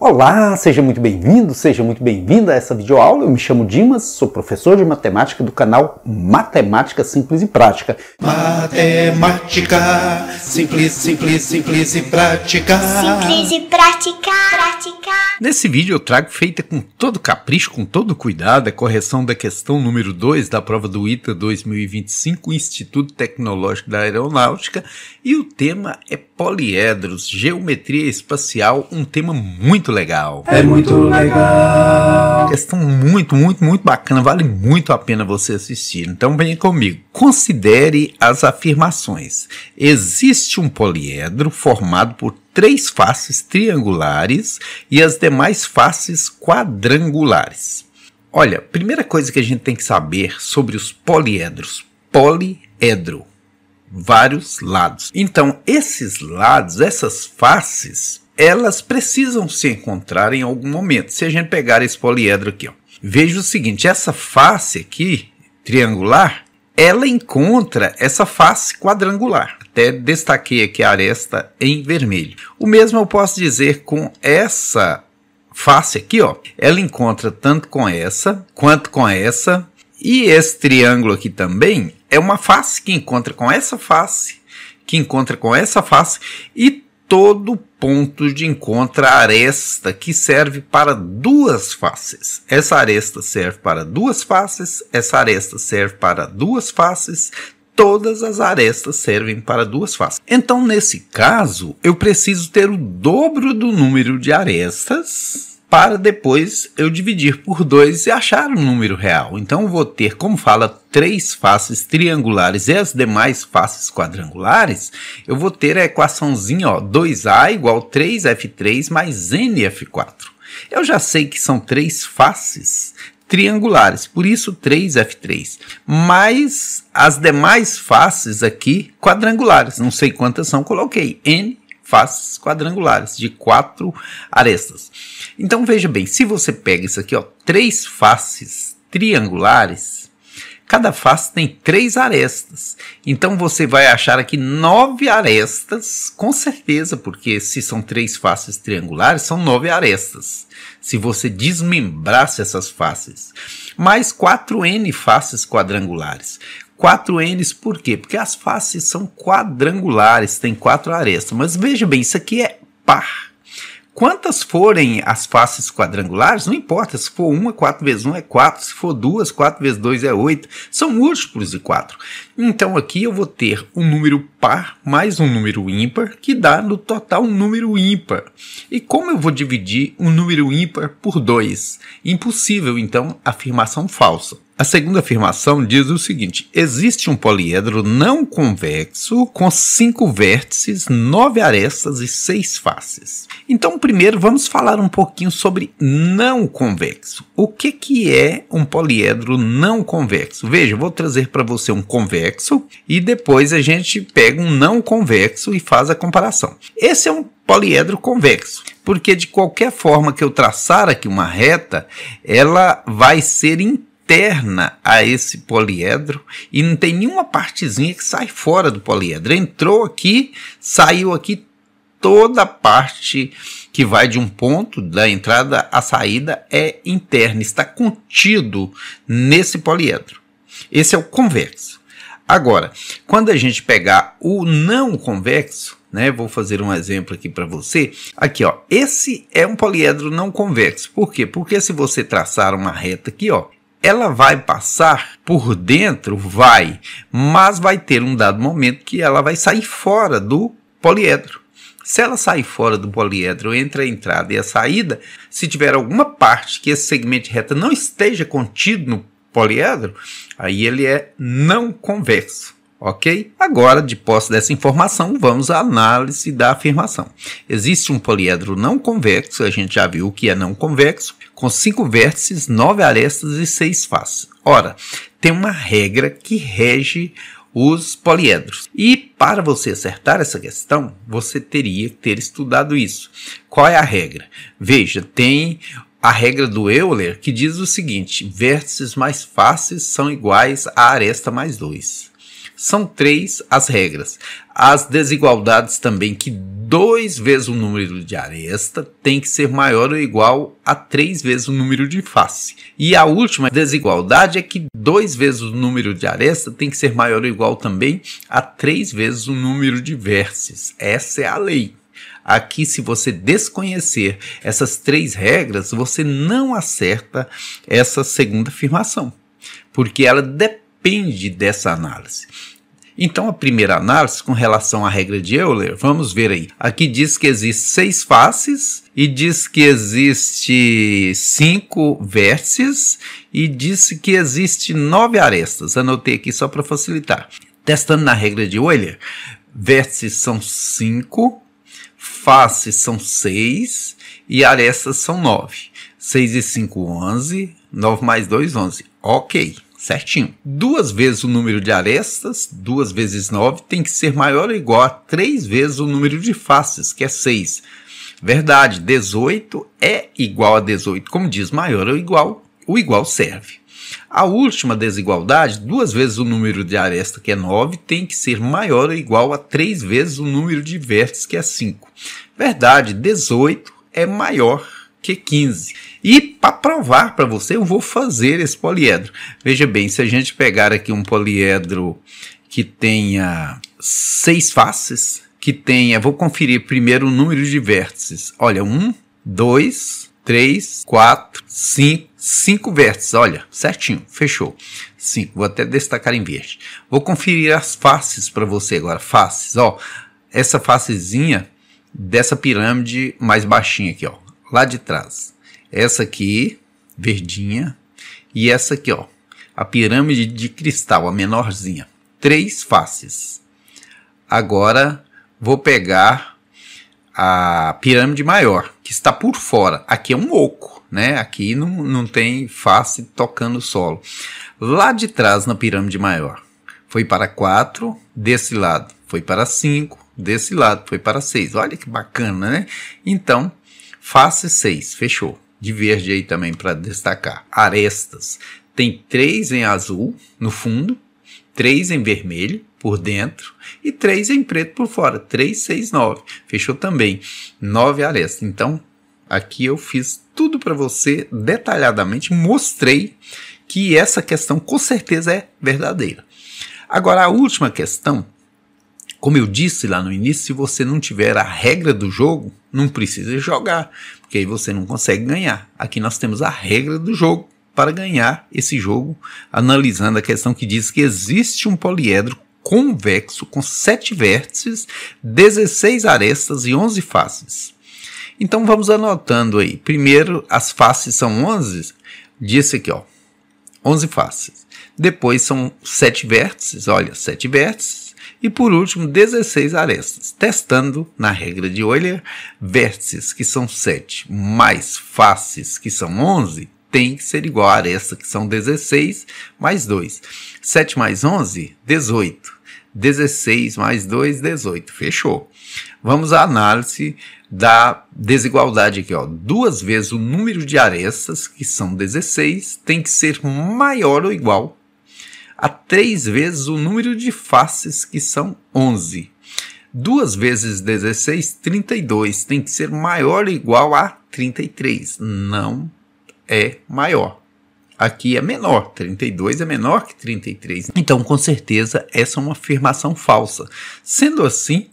Olá, seja muito bem-vindo, seja muito bem-vinda a essa videoaula. Eu me chamo Dimas, sou professor de matemática do canal Matemática Simples e Prática. Matemática simples, simples, simples e prática. Simples e prática, prática. Nesse vídeo eu trago feita com todo capricho, com todo cuidado, a correção da questão número 2 da prova do ITA 2025, Instituto Tecnológico da Aeronáutica, e o tema é poliedros, geometria espacial, um tema muito muito legal. É muito legal. Questão muito, muito, muito bacana. Vale muito a pena você assistir. Então venha comigo. Considere as afirmações. Existe um poliedro formado por três faces triangulares e as demais faces quadrangulares. Olha, primeira coisa que a gente tem que saber sobre os poliedros. Poliedro vários lados. Então, esses lados, essas faces, elas precisam se encontrar em algum momento. Se a gente pegar esse poliedro aqui, ó, veja o seguinte: essa face aqui, triangular, ela encontra essa face quadrangular. Até destaquei aqui a aresta em vermelho. O mesmo eu posso dizer com essa face aqui, ó. Ela encontra tanto com essa quanto com essa. E esse triângulo aqui também é uma face que encontra com essa face, que encontra com essa face e todo ponto de encontro a aresta que serve para duas faces. Essa aresta serve para duas faces, essa aresta serve para duas faces, todas as arestas servem para duas faces. Então, nesse caso, eu preciso ter o dobro do número de arestas para depois eu dividir por 2 e achar o um número real. Então eu vou ter, como fala, três faces triangulares e as demais faces quadrangulares, eu vou ter a equaçãozinha ó, 2a igual 3f3 mais nf4. Eu já sei que são três faces triangulares, por isso 3f3, mais as demais faces aqui quadrangulares, não sei quantas são, coloquei n faces quadrangulares de quatro arestas. Então veja bem, se você pega isso aqui, ó, três faces triangulares, cada face tem três arestas. Então você vai achar aqui nove arestas, com certeza, porque se são três faces triangulares, são nove arestas. Se você desmembrasse essas faces, mais 4n faces quadrangulares. 4Ns por quê? Porque as faces são quadrangulares, tem quatro arestas. Mas veja bem, isso aqui é par. Quantas forem as faces quadrangulares, não importa. Se for uma, 4 vezes 1 é 4. Se for duas, 4 vezes 2 é 8. São múltiplos de 4. Então aqui eu vou ter um número par mais um número ímpar, que dá no total um número ímpar. E como eu vou dividir um número ímpar por 2? Impossível, então, afirmação falsa. A segunda afirmação diz o seguinte: existe um poliedro não convexo com cinco vértices, nove arestas e seis faces. Então, primeiro vamos falar um pouquinho sobre não convexo. O que, que é um poliedro não convexo? Veja, vou trazer para você um convexo e depois a gente pega um não convexo e faz a comparação. Esse é um poliedro convexo, porque de qualquer forma que eu traçar aqui uma reta, ela vai ser interna a esse poliedro e não tem nenhuma partezinha que sai fora do poliedro. Entrou aqui, saiu aqui toda a parte que vai de um ponto da entrada à saída é interna, está contido nesse poliedro. Esse é o convexo. Agora, quando a gente pegar o não convexo, né, vou fazer um exemplo aqui para você. Aqui, ó, esse é um poliedro não convexo. Por quê? Porque se você traçar uma reta aqui, ó, ela vai passar por dentro, vai, mas vai ter um dado momento que ela vai sair fora do poliedro. Se ela sair fora do poliedro entre a entrada e a saída, se tiver alguma parte que esse segmento de reta não esteja contido no poliedro, aí ele é não convexo. Ok? Agora, de posse dessa informação, vamos à análise da afirmação. Existe um poliedro não convexo, a gente já viu o que é não convexo com cinco vértices, nove arestas e seis faces. Ora, tem uma regra que rege os poliedros. E para você acertar essa questão, você teria que ter estudado isso. Qual é a regra? Veja, tem a regra do Euler que diz o seguinte: vértices mais fáceis são iguais a aresta mais 2. São três as regras. As desigualdades também que dois vezes o número de aresta tem que ser maior ou igual a três vezes o número de face. E a última desigualdade é que dois vezes o número de aresta tem que ser maior ou igual também a três vezes o número de vértices. Essa é a lei. Aqui, se você desconhecer essas três regras, você não acerta essa segunda afirmação, porque ela depende depende dessa análise. Então, a primeira análise com relação à regra de Euler, vamos ver aí. Aqui diz que existem seis faces, e diz que existe cinco vértices, e diz que existe nove arestas. Anotei aqui só para facilitar. Testando na regra de Euler, vértices são cinco, faces são seis e arestas são nove. 6 e 5, 11. 9 mais 2, 11. Ok certinho. Duas vezes o número de arestas, duas vezes 9, tem que ser maior ou igual a três vezes o número de faces, que é 6. Verdade, 18 é igual a 18. Como diz maior ou igual, o igual serve. A última desigualdade, duas vezes o número de aresta, que é 9, tem que ser maior ou igual a três vezes o número de vértices, que é 5. Verdade, 18 é maior Q15. E para provar para você, eu vou fazer esse poliedro. Veja bem, se a gente pegar aqui um poliedro que tenha seis faces, que tenha, vou conferir primeiro o número de vértices. Olha, um, dois, três, quatro, cinco, cinco vértices. Olha, certinho, fechou. Cinco, vou até destacar em verde. Vou conferir as faces para você agora. Faces, ó, essa facezinha dessa pirâmide mais baixinha aqui, ó lá de trás. Essa aqui, verdinha, e essa aqui, ó, a pirâmide de cristal, a menorzinha. Três faces. Agora vou pegar a pirâmide maior, que está por fora. Aqui é um oco, né? Aqui não, não tem face tocando o solo. Lá de trás, na pirâmide maior, foi para quatro desse lado foi para cinco desse lado foi para seis. Olha que bacana, né? Então, Face 6, fechou. De verde aí também para destacar. Arestas. Tem três em azul no fundo, três em vermelho por dentro e três em preto por fora. 3, 6, 9. Fechou também. 9 arestas. Então, aqui eu fiz tudo para você detalhadamente, mostrei que essa questão com certeza é verdadeira. Agora, a última questão, como eu disse lá no início, se você não tiver a regra do jogo, não precisa jogar, porque aí você não consegue ganhar. Aqui nós temos a regra do jogo para ganhar esse jogo, analisando a questão que diz que existe um poliedro convexo com sete vértices, 16 arestas e 11 faces. Então vamos anotando aí. Primeiro, as faces são 11. Disse aqui, ó. 11 faces. Depois são sete vértices, olha, sete vértices. E por último, 16 arestas, testando, na regra de Euler, vértices, que são 7, mais faces, que são 11, tem que ser igual a aresta, que são 16, mais 2. 7 mais 11, 18. 16 mais 2, 18. Fechou. Vamos à análise da desigualdade aqui. Ó. Duas vezes o número de arestas, que são 16, tem que ser maior ou igual a três vezes o número de faces, que são 11. 2 vezes 16, 32. Tem que ser maior ou igual a 33. Não é maior. Aqui é menor, 32 é menor que 33. Então, com certeza, essa é uma afirmação falsa. Sendo assim,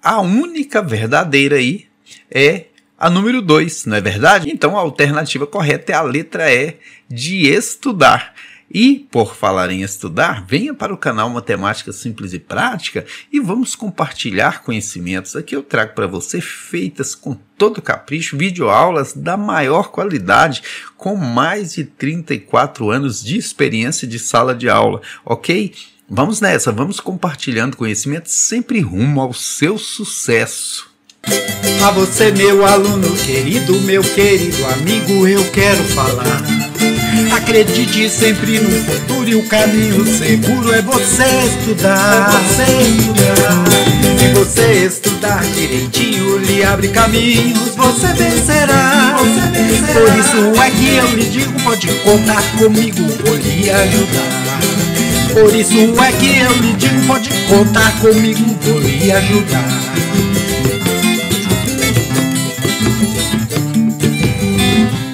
a única verdadeira aí é a número 2, não é verdade? Então, a alternativa correta é a letra E de estudar. E, por falar em estudar, venha para o canal Matemática Simples e Prática e vamos compartilhar conhecimentos. Aqui eu trago para você feitas com todo capricho, videoaulas da maior qualidade, com mais de 34 anos de experiência de sala de aula, ok? Vamos nessa, vamos compartilhando conhecimentos sempre rumo ao seu sucesso. A você, meu aluno querido, meu querido amigo, eu quero falar. Acredite sempre no futuro e o caminho seguro é você estudar. É você estudar. Se você estudar direitinho, lhe abre caminhos, você vencerá. você vencerá. Por isso é que eu lhe digo, pode contar comigo, vou lhe ajudar. Por isso é que eu lhe digo, pode contar comigo, vou lhe ajudar.